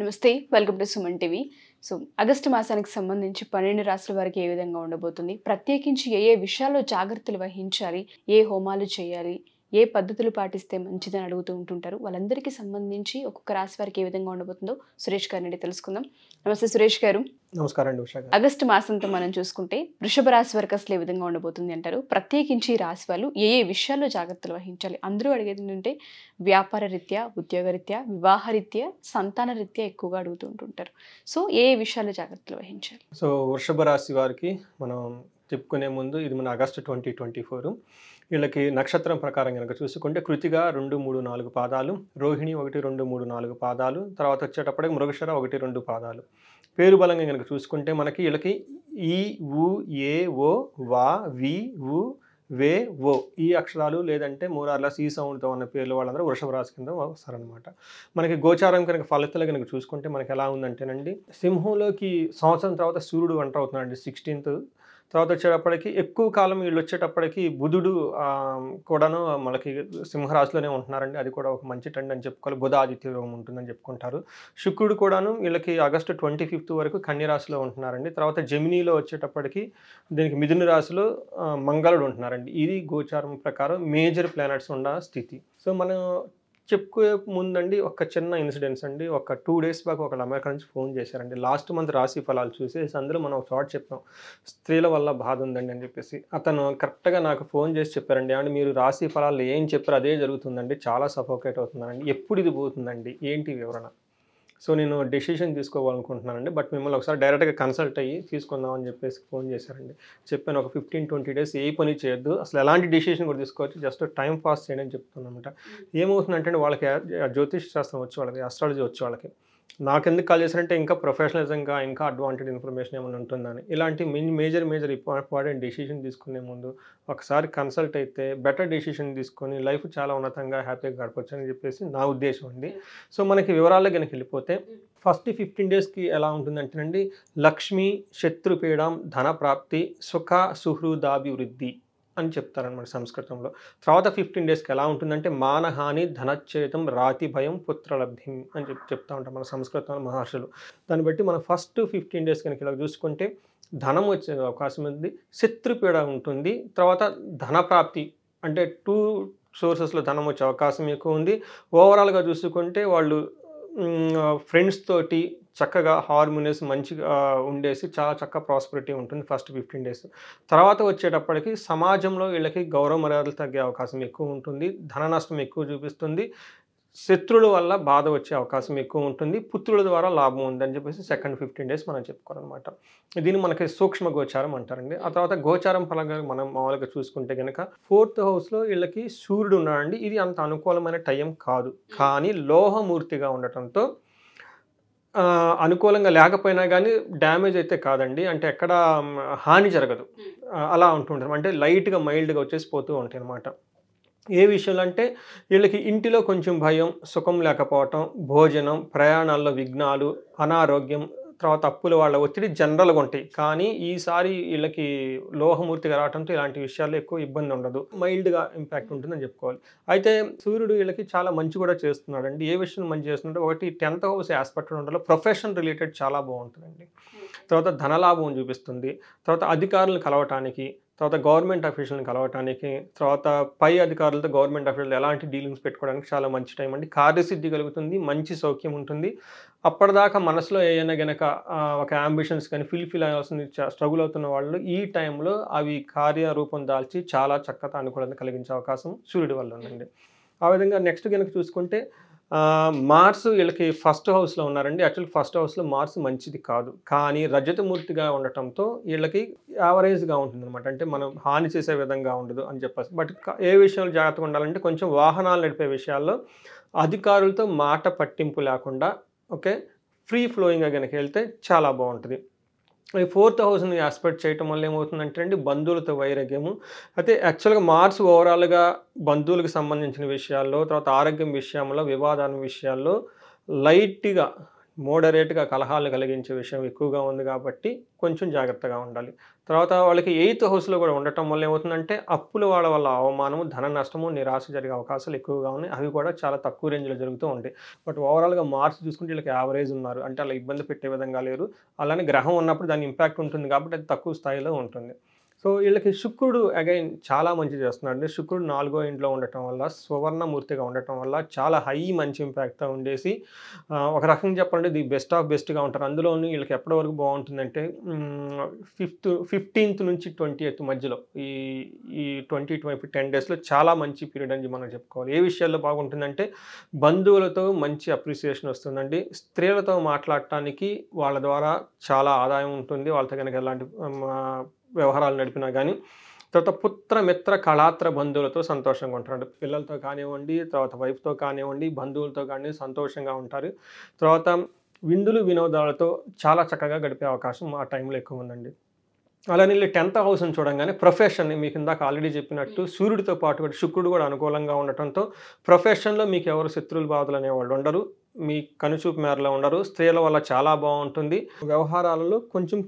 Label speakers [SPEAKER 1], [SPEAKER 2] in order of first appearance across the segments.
[SPEAKER 1] నమస్తే welcome to Suman TV so August మాసానికి సంబంధించి పన్నెండు రాష్ట్రాల వరకు ఏ విధంగా ఉండబోతుంది ప్రత్యేకించి ఏ ఏ విషయాల్లో జాగ్రత్తలు వహించాలి ఏ హోమాలు చేయాలి ఏ పద్ధతులు పాటిస్తే మంచిదని అడుగుతూ ఉంటుంటారు వాళ్ళందరికీ సంబంధించి ఒక్కొక్క రాశి వారికి ఏ విధంగా ఉండబోతుందో సురేష్ గారి నుండి తెలుసుకుందాం నమస్తే సురేష్ గారు నమస్కారం ఆగస్టు మాసంతో మనం చూసుకుంటే వృషభ రాశి వారికి అసలు ఏ విధంగా ఉండబోతుంది అంటారు ప్రత్యేకించి రాశి వాళ్ళు ఏ ఏ విషయాల్లో జాగ్రత్తలు వహించాలి అందరూ అడిగేది ఏంటంటే వ్యాపార రీత్యా ఉద్యోగ రీత్యా వివాహ రీత్యా సంతాన రీత్యా ఎక్కువగా అడుగుతూ ఉంటుంటారు సో ఏ ఏ విషయాల్లో జాగ్రత్తలు వహించాలి
[SPEAKER 2] సో వృషభ రాశి వారికి మనం చెప్పుకునే ముందు ఇది మన ఆగస్టు ట్వంటీ ట్వంటీ ఫోర్ వీళ్ళకి నక్షత్రం ప్రకారం కనుక చూసుకుంటే కృతిగా రెండు మూడు నాలుగు పాదాలు రోహిణి ఒకటి రెండు మూడు నాలుగు పాదాలు తర్వాత వచ్చేటప్పటికి మృగశర ఒకటి రెండు పాదాలు పేరు బలంగా కనుక చూసుకుంటే మనకి వీళ్ళకి ఈ ఉ ఏ ఓ వా వి ఉ వే ఓ ఈ అక్షరాలు లేదంటే మూరార్ల ఈ సౌండ్తో ఉన్న పేర్లు వాళ్ళందరూ వృషభ రాశి కింద వస్తారనమాట మనకి గోచారం కనుక ఫలితాలు కనుక చూసుకుంటే మనకి ఎలా ఉందంటేనండి సింహంలోకి సంవత్సరం తర్వాత సూర్యుడు వంట అవుతున్నాడు సిక్స్టీన్త్ తర్వాత వచ్చేటప్పటికి ఎక్కువ కాలం వీళ్ళు వచ్చేటప్పటికి బుధుడు కూడాను మనకి సింహరాశిలోనే ఉంటున్నారండి అది కూడా ఒక మంచి ట్రెండ్ అని చెప్పుకోవాలి బుధ ఆదిత్య యోగం ఉంటుందని చెప్పుకుంటారు శుక్రుడు కూడాను వీళ్ళకి ఆగస్టు ట్వంటీ ఫిఫ్త్ వరకు కన్యరాశిలో ఉంటున్నారండి తర్వాత జమినీలో వచ్చేటప్పటికి దీనికి మిథున రాశిలో మంగళుడు ఉంటున్నారండి ఇది గోచారం ప్రకారం మేజర్ ప్లానెట్స్ ఉన్న స్థితి సో మనం చెప్పుకునే ముందండి ఒక చిన్న ఇన్సిడెంట్స్ అండి ఒక టూ డేస్ బ్యాక్ ఒక అమెరికా నుంచి ఫోన్ చేశారండి లాస్ట్ మంత్ రాశి ఫలాలు చూసేసి అందులో మనం ఒక షార్ట్ చెప్పాం స్త్రీల వల్ల బాధ ఉందండి అని చెప్పేసి అతను కరెక్ట్గా నాకు ఫోన్ చేసి చెప్పారండి అంటే మీరు రాశి ఫలాలు ఏం చెప్పారు అదే జరుగుతుందండి చాలా సఫోకేట్ అవుతుందండి ఎప్పుడు ఇది పోతుందండి ఏంటి వివరణ సో నేను డెసిషన్ తీసుకోవాలనుకుంటున్నానండి బట్ మిమ్మల్ని ఒకసారి డైరెక్ట్గా కన్సల్ట్ అయ్యి తీసుకుందామని చెప్పేసి ఫోన్ చేశారండి చెప్పాను ఒక ఫిఫ్టీన్ ట్వంటీ డేస్ ఏ పని చేయొద్దు అసలు ఎలాంటి డెసిషన్ కూడా తీసుకోవచ్చు జస్ట్ టైం పాస్ చేయండి అని అనమాట ఏమవుతుందంటే వాళ్ళకి జ్యోతిష్ శాస్త్రం వచ్చే వాళ్ళకి ఆస్ట్రాలజీ వచ్చే వాళ్ళకి నాకెందుకు కాల్ చేశారంటే ఇంకా ప్రొఫెషనలిజంగా ఇంకా అడ్వాంటేజ్ ఇన్ఫర్మేషన్ ఏమైనా ఉంటుందని ఇలాంటి మేజర్ మేజర్ ఇంపార్టెంట్ డెసిషన్ తీసుకునే ముందు ఒకసారి కన్సల్ట్ అయితే బెటర్ డెసిషన్ తీసుకొని లైఫ్ చాలా ఉన్నతంగా హ్యాపీగా గడపచ్చు అని చెప్పేసి నా ఉద్దేశం అండి hmm. సో మనకి వివరాల్లో కనుక వెళ్ళిపోతే hmm. ఫస్ట్ ఫిఫ్టీన్ డేస్కి ఎలా ఉంటుందంటేనండి లక్ష్మి శత్రుపీడం ధన ప్రాప్తి సుఖ సుహృదాభివృద్ధి అని చెప్తారనమాట సంస్కృతంలో తర్వాత ఫిఫ్టీన్ డేస్కి ఎలా ఉంటుందంటే మానహాని ధనచ్చేతం రాతి భయం పుత్రలబ్ధి అని చెప్పి చెప్తా ఉంటాం మన సంస్కృతం మహర్షులు దాన్ని బట్టి మనం ఫస్ట్ ఫిఫ్టీన్ డేస్ కనుక ఇలా చూసుకుంటే ధనం వచ్చే అవకాశం ఉంది శత్రుపీడ ఉంటుంది తర్వాత ధన ప్రాప్తి అంటే టూ సోర్సెస్లో ధనం వచ్చే అవకాశం ఎక్కువ ఉంది ఓవరాల్గా చూసుకుంటే వాళ్ళు ఫ్రెండ్స్ తోటి చక్కగా హార్మోనియస్ మంచిగా ఉండేసి చాలా చక్కగా ప్రాస్పరిటీ ఉంటుంది ఫస్ట్ ఫిఫ్టీన్ డేస్ తర్వాత వచ్చేటప్పటికి సమాజంలో వీళ్ళకి గౌరవ మర్యాదలు తగ్గే అవకాశం ఎక్కువ ఉంటుంది ధన నష్టం ఎక్కువ చూపిస్తుంది శత్రుల వల్ల బాధ వచ్చే అవకాశం ఎక్కువ ఉంటుంది పుత్రుల ద్వారా లాభం ఉందని చెప్పేసి సెకండ్ ఫిఫ్టీన్ డేస్ మనం చెప్పుకోవాలన్నమాట దీన్ని మనకి సూక్ష్మ గోచారం అంటారండి ఆ తర్వాత గోచారం పరంగా మనం మామూలుగా చూసుకుంటే కనుక ఫోర్త్ హౌస్లో వీళ్ళకి సూర్యుడు ఉన్నాడండి ఇది అంత అనుకూలమైన టైం కాదు కానీ లోహమూర్తిగా ఉండటంతో అనుకూలంగా లేకపోయినా కానీ డ్యామేజ్ అయితే కాదండి అంటే ఎక్కడ హాని జరగదు అలా ఉంటుంటారు అంటే లైట్గా మైల్డ్గా వచ్చేసి పోతూ ఉంటాయి అనమాట ఏ విషయంలో అంటే వీళ్ళకి ఇంటిలో కొంచెం భయం సుఖం లేకపోవటం భోజనం ప్రయాణాల్లో విఘ్నాలు అనారోగ్యం తర్వాత అప్పుల వాళ్ళ ఒత్తిడి జనరల్గా ఉంటాయి కానీ ఈసారి వీళ్ళకి లోహమూర్తిగా రావడంతో ఇలాంటి విషయాలు ఎక్కువ ఇబ్బంది ఉండదు మైల్డ్గా ఇంపాక్ట్ ఉంటుందని చెప్పుకోవాలి అయితే సూర్యుడు వీళ్ళకి చాలా మంచి కూడా చేస్తున్నాడండి ఏ విషయం మంచి చేస్తున్నాడు ఒకటి టెన్త్ హౌస్ ఆస్పెక్ట్ ఉండాలి ప్రొఫెషన్ రిలేటెడ్ చాలా బాగుంటుందండి తర్వాత ధనలాభం చూపిస్తుంది తర్వాత అధికారులను కలవటానికి తర్వాత గవర్నమెంట్ అఫీషియల్ని కలవటానికి తర్వాత పై అధికారులతో గవర్నమెంట్ అఫీషియల్ ఎలాంటి డీలింగ్స్ పెట్టుకోవడానికి చాలా మంచి టైం అండి కార్యసిద్ధి కలుగుతుంది మంచి సౌఖ్యం ఉంటుంది అప్పటిదాకా మనసులో ఏదైనా గనక ఒక అంబిషన్స్ కానీ ఫిల్ఫిల్ అవ్వాల్సిన స్ట్రగుల్ అవుతున్న వాళ్ళు ఈ టైంలో అవి కార్యరూపం దాల్చి చాలా చక్కగా అనుకూలత కలిగించే అవకాశం సూర్యుడి వల్ల ఉందండి ఆ విధంగా నెక్స్ట్ కనుక చూసుకుంటే మార్స్ వీళ్ళకి ఫస్ట్ హౌస్లో ఉన్నారండి యాక్చువల్ ఫస్ట్ హౌస్లో మార్స్ మంచిది కాదు కానీ రజతమూర్తిగా ఉండటంతో వీళ్ళకి యావరేజ్గా ఉంటుంది అనమాట అంటే మనం హాని చేసే విధంగా ఉండదు అని చెప్పేసి బట్ ఏ విషయంలో జాగ్రత్తగా ఉండాలంటే కొంచెం వాహనాలు నడిపే విషయాల్లో అధికారులతో మాట పట్టింపు లేకుండా ఓకే ఫ్రీ ఫ్లోయింగ్గా కనుక వెళ్తే చాలా బాగుంటుంది ఈ ఫోర్త్ హౌస్ని ఆస్పెక్ట్ చేయటం వల్ల ఏమవుతుందంటే అండి బంధువులతో వైరాగ్యము అయితే యాక్చువల్గా మార్స్ ఓవరాల్గా బంధువులకు సంబంధించిన విషయాల్లో తర్వాత ఆరోగ్యం విషయంలో వివాదాల విషయాల్లో లైట్గా మోడరేట్గా కలహాలు కలిగించే విషయం ఎక్కువగా ఉంది కాబట్టి కొంచెం జాగ్రత్తగా ఉండాలి తర్వాత వాళ్ళకి ఎయిత్ హౌస్లో కూడా ఉండటం వల్ల ఏమవుతుందంటే అప్పుల వాళ్ళ వల్ల అవమానము ధన నష్టము నిరాశ జరిగే అవకాశాలు ఎక్కువగా ఉన్నాయి అవి కూడా చాలా తక్కువ రేంజ్లో జరుగుతూ ఉంటాయి బట్ ఓవరాల్గా మార్క్స్ చూసుకుంటే వీళ్ళకి యావరేజ్ ఉన్నారు అంటే అలా ఇబ్బంది పెట్టే విధంగా లేరు అలానే గ్రహం ఉన్నప్పుడు దాని ఇంపాక్ట్ ఉంటుంది కాబట్టి అది తక్కువ స్థాయిలో ఉంటుంది సో వీళ్ళకి శుక్రుడు అగైన్ చాలా మంచి చేస్తున్నాడు అంటే శుక్రుడు నాలుగో ఇంట్లో ఉండటం వల్ల సువర్ణమూర్తిగా ఉండటం వల్ల చాలా హై మంచి ఇంపాక్ట్తో ఉండేసి ఒక రకంగా చెప్పాలంటే ది బెస్ట్ ఆఫ్ బెస్ట్గా ఉంటారు అందులోని వీళ్ళకి ఎప్పటి వరకు బాగుంటుందంటే ఫిఫ్త్ ఫిఫ్టీన్త్ నుంచి ట్వంటీ ఎయిత్ మధ్యలో ఈ ఈ ట్వంటీ ట్వంటీ టెన్ డేస్లో చాలా మంచి పీరియడ్ అని మనం చెప్పుకోవాలి ఏ విషయాల్లో బాగుంటుందంటే బంధువులతో మంచి అప్రిసియేషన్ వస్తుందండి స్త్రీలతో మాట్లాడటానికి వాళ్ళ ద్వారా చాలా ఆదాయం ఉంటుంది వాళ్ళతో కనుక ఎలాంటి వ్యవహారాలు నడిపినా కానీ తర్వాత పుత్ర మిత్ర కళాత్ర బంధువులతో సంతోషంగా ఉంటారు పిల్లలతో కానివ్వండి తర్వాత వైఫ్తో కానివ్వండి బంధువులతో కానీ సంతోషంగా ఉంటారు తర్వాత విందులు వినోదాలతో చాలా చక్కగా గడిపే అవకాశం ఆ టైంలో ఎక్కువ ఉందండి అలానే వెళ్ళి టెన్త్ హౌస్ని చూడంగానే ప్రొఫెషన్ మీకు ఇందాక ఆల్రెడీ చెప్పినట్టు సూర్యుడితో పాటు శుక్రుడు కూడా అనుకూలంగా ఉండటంతో ప్రొఫెషన్లో మీకు ఎవరు శత్రువులు బాధలు అనేవాళ్ళు ఉండరు మీ కనుచూపు మేరలో ఉండరు స్త్రీల వల్ల చాలా బాగుంటుంది వ్యవహారాలలో కొంచెం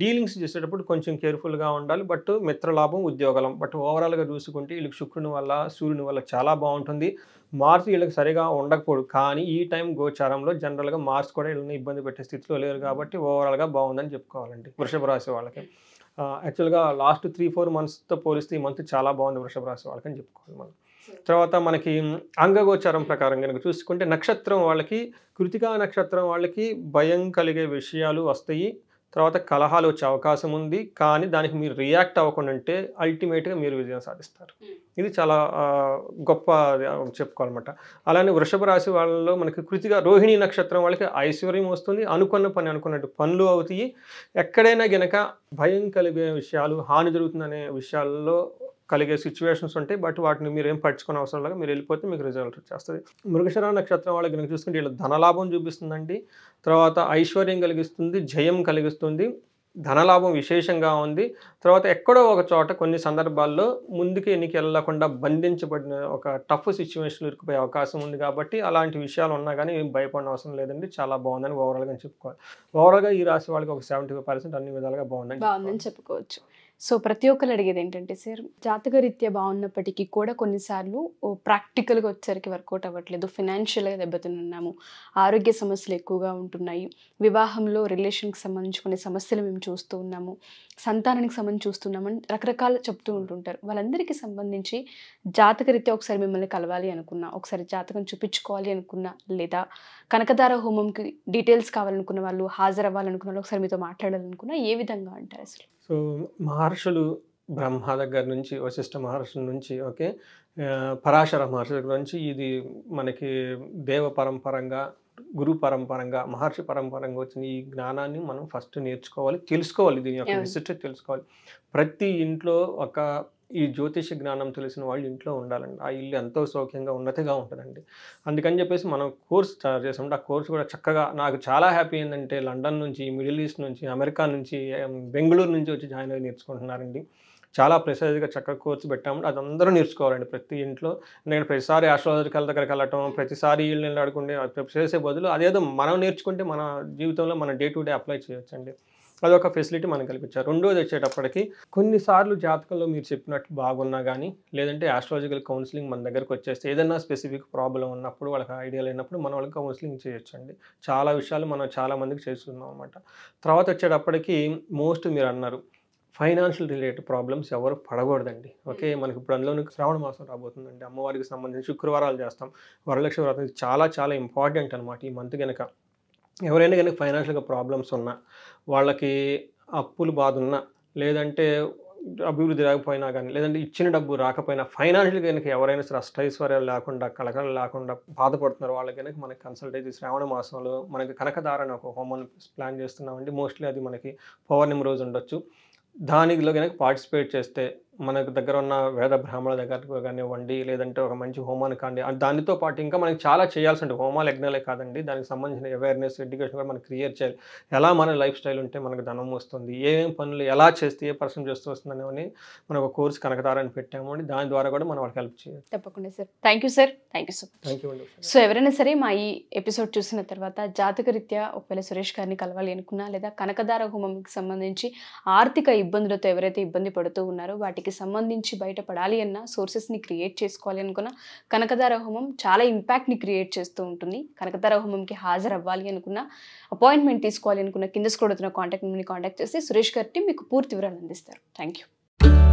[SPEAKER 2] డీలింగ్స్ చేసేటప్పుడు కొంచెం కేర్ఫుల్గా ఉండాలి బట్ మిత్రలాభం ఉద్యోగలం బట్ ఓవరాల్గా చూసుకుంటే వీళ్ళకి శుక్రుని వల్ల సూర్యుని వల్ల చాలా బాగుంటుంది మార్స్ వీళ్ళకి సరిగా ఉండకపోడు కానీ ఈ టైం గోచారంలో జనరల్గా మార్స్ కూడా వీళ్ళని ఇబ్బంది పెట్టే స్థితిలో లేరు కాబట్టి ఓవరాల్గా బాగుందని చెప్పుకోవాలండి వృషభ రాశి వాళ్ళకి యాక్చువల్గా లాస్ట్ త్రీ ఫోర్ మంత్స్తో పోలిస్తే ఈ మంత్ చాలా బాగుంది వృషభ రాశి అని చెప్పుకోవాలి మనం తర్వాత మనకి అంగగోచారం ప్రకారం కనుక చూసుకుంటే నక్షత్రం వాళ్ళకి కృతికా నక్షత్రం వాళ్ళకి భయం కలిగే విషయాలు వస్తాయి తర్వాత కలహాలు వచ్చే అవకాశం ఉంది కానీ దానికి మీరు రియాక్ట్ అవ్వకుండా అంటే అల్టిమేట్గా మీరు విజయం సాధిస్తారు ఇది చాలా గొప్ప చెప్పుకోవాలన్నమాట అలానే వృషభ రాశి వాళ్ళలో మనకి కృతిగా రోహిణి నక్షత్రం వాళ్ళకి ఐశ్వర్యం వస్తుంది అనుకున్న పని అనుకున్నట్టు పనులు అవుతాయి ఎక్కడైనా గనక భయం కలిగే విషయాలు హాని జరుగుతుందనే విషయాల్లో కలిగే సిచ్యువేషన్స్ ఉంటాయి బట్ వాటిని మీరు ఏం పట్టించుకునే అవసరం లేదు మీరు వెళ్ళిపోతే మీకు రిజల్ట్ వచ్చేస్తుంది మృగశిర నక్షత్రం వాళ్ళకి కనుక చూసుకుంటే వీళ్ళు ధనలాభం చూపిస్తుందండి తర్వాత ఐశ్వర్యం కలిగిస్తుంది జయం కలిగిస్తుంది ధనలాభం విశేషంగా ఉంది తర్వాత ఎక్కడో ఒక చోట కొన్ని సందర్భాల్లో ముందుకు ఎన్నిక వెళ్ళకుండా బంధించబడిన ఒక టఫ్ సిచ్యువేషన్ ఇరికిపోయే అవకాశం ఉంది కాబట్టి అలాంటి విషయాలు ఉన్నా కానీ ఏం భయపడిన అవసరం లేదండి చాలా బాగుందని ఓవరాల్గా చెప్పుకోవాలి ఓవరాల్గా ఈ రాశి వాళ్ళకి ఒక సెవెంటీ ఫైవ్ పర్సెంట్ అన్ని విధాలుగా బాగుందని
[SPEAKER 1] చెప్పుకోవచ్చు సో ప్రతి ఒక్కరు అడిగేది ఏంటంటే సార్ జాతక రీత్యా బాగున్నప్పటికీ కూడా కొన్నిసార్లు ప్రాక్టికల్గా వచ్చేసరికి వర్కౌట్ అవ్వట్లేదు ఫినాన్షియల్గా దెబ్బతినున్నాము ఆరోగ్య సమస్యలు ఎక్కువగా ఉంటున్నాయి వివాహంలో రిలేషన్కి సంబంధించి కొన్ని సమస్యలు మేము చూస్తూ ఉన్నాము సంతానానికి సంబంధించి చూస్తున్నాము అని రకరకాల చెప్తూ ఉంటుంటారు వాళ్ళందరికీ సంబంధించి జాతక రీత్యా ఒకసారి మిమ్మల్ని కలవాలి అనుకున్నా ఒకసారి జాతకం చూపించుకోవాలి అనుకున్నా లేదా కనకదార హోమంకి డీటెయిల్స్ కావాలనుకున్న వాళ్ళు హాజరవ్వాలనుకున్న వాళ్ళు ఒకసారి మీతో మాట్లాడాలనుకున్నా ఏ విధంగా అంటారు అసలు
[SPEAKER 2] సో మహర్షులు బ్రహ్మ దగ్గర నుంచి వశిష్ఠ మహర్షుల నుంచి ఓకే పరాశర మహర్షుల దగ్గర నుంచి ఇది మనకి దేవ పరంపరంగా గురు పరంపరంగా మహర్షి పరంపరంగా వచ్చిన ఈ జ్ఞానాన్ని మనం ఫస్ట్ నేర్చుకోవాలి తెలుసుకోవాలి దీని యొక్క విశిష్ట తెలుసుకోవాలి ప్రతి ఇంట్లో ఒక ఈ జ్యోతిష జ్ఞానం తెలిసిన వాళ్ళు ఇంట్లో ఉండాలండి ఆ ఇల్లు ఎంతో సౌఖ్యంగా ఉన్నతిగా ఉంటుందండి అందుకని చెప్పేసి మనం కోర్స్ స్టార్ట్ చేసామంటే ఆ కోర్స్ కూడా చక్కగా నాకు చాలా హ్యాపీ ఏంటంటే లండన్ నుంచి మిడిల్ ఈస్ట్ నుంచి అమెరికా నుంచి బెంగళూరు నుంచి వచ్చి జాయిన్ అయ్యి నేర్చుకుంటున్నారండి చాలా ప్రెసైజ్గా చక్కగా కోర్సు పెట్టాము అది అందరూ నేర్చుకోవాలండి ప్రతి ఇంట్లో ఎందుకంటే ప్రతిసారి ఆస్ట్రాలజికల్ దగ్గరికి వెళ్ళటం ప్రతిసారి వీళ్ళు నిలబడుకుంటే చేసే బదులు అదేదో మనం నేర్చుకుంటే మన జీవితంలో మన డే టు డే అప్లై చేయొచ్చండి అదొక ఫెసిలిటీ మనకు కల్పించారు రెండోది వచ్చేటప్పటికి కొన్నిసార్లు జాతకంలో మీరు చెప్పినట్టు బాగున్నా కానీ లేదంటే ఆస్ట్రాలజికల్ కౌన్సిలింగ్ మన దగ్గరకు వచ్చేస్తే ఏదైనా స్పెసిఫిక్ ప్రాబ్లం ఉన్నప్పుడు వాళ్ళకి ఐడియా లేనప్పుడు మనం వాళ్ళకి కౌన్సిలింగ్ చేయొచ్చండి చాలా విషయాలు మనం చాలామందికి చేస్తున్నాం అనమాట తర్వాత వచ్చేటప్పటికి మోస్ట్ మీరు అన్నారు ఫైనాన్షియల్ రిలేటెడ్ ప్రాబ్లమ్స్ ఎవరు పడకూడదండి ఓకే మనకి ఇప్పుడు అందులోనే శ్రావణ మాసం రాబోతుందండి అమ్మవారికి సంబంధించి శుక్రవారాలు చేస్తాం వరలక్ష్మి వ్రతం చాలా చాలా ఇంపార్టెంట్ అనమాట ఈ మంత్ కనుక ఎవరైనా కనుక ఫైనాన్షియల్గా ప్రాబ్లమ్స్ ఉన్నా వాళ్ళకి అప్పులు బాధున్నా లేదంటే అభివృద్ధి రాకపోయినా కానీ లేదంటే ఇచ్చిన డబ్బు రాకపోయినా ఫైనాన్షియల్ కనుక ఎవరైనా సరే అష్టైశ్వర్యాలు లేకుండా కలకలు లేకుండా బాధపడుతున్నారు వాళ్ళకి కనుక మనకి కన్సల్ట్ అయితే శ్రావణ మాసంలో మనకి కనకదార అని ఒక హోమం ప్లాన్ చేస్తున్నామండి మోస్ట్లీ అది మనకి పౌర్ణమి రోజు ఉండొచ్చు దానిలో కనుక పార్టిసిపేట్ చేస్తే మనకు దగ్గర ఉన్న వేద బ్రాహ్మణుల కానీ కానివ్వండి లేదంటే ఒక మంచి హోమాన్ని కానీ దానితో పాటు ఇంకా మనకి చాలా చేయాల్సి ఉంటుంది హోమాలు యజ్ఞాలే కాదండి దానికి సంబంధించిన అవేర్నెస్ ఎడ్యుకేషన్ కూడా మనం క్రియేట్ చేయాలి ఎలా మన లైఫ్ స్టైల్ ఉంటే మనకు ధనం వస్తుంది ఏం పనులు ఎలా చేస్తే ఏ పర్సన్ చేస్తూ వస్తుందని మనం ఒక కోర్స్ కనకతారని పెట్టాము అని దాని ద్వారా కూడా మనం వాళ్ళకి హెల్ప్ చేయాలి
[SPEAKER 1] తప్పకుండా sir thank you sir thank you sir thank you so ఎవరైనా సరే మా ఈ ఎపిసోడ్ చూసిన తర్వాత జాతకరీత్యా ఒకవేళ సురేష్ గారిని కలవాలి అనుకున్నా లేదా కనకదార హోమంకి సంబంధించి ఆర్థిక ఇబ్బందులతో ఎవరైతే ఇబ్బంది పడుతూ ఉన్నారో వాటికి వాటికి సంబంధించి బయటపడాలి అన్న సోర్సెస్ని క్రియేట్ చేసుకోవాలి అనుకున్న కనకదార హోమం చాలా ఇంపాక్ట్ని క్రియేట్ చేస్తూ ఉంటుంది కనకదార హోమంకి హాజరవ్వాలి అనుకున్న అపాయింట్మెంట్ తీసుకోవాలి అనుకున్న కింద స్క్రోడుతున్న కాంటాక్ట్ మిమ్మల్ని కాంటాక్ట్ చేస్తే సురేష్ గారిని మీకు పూర్తి వివరాలు అందిస్తారు థ్యాంక్ యూ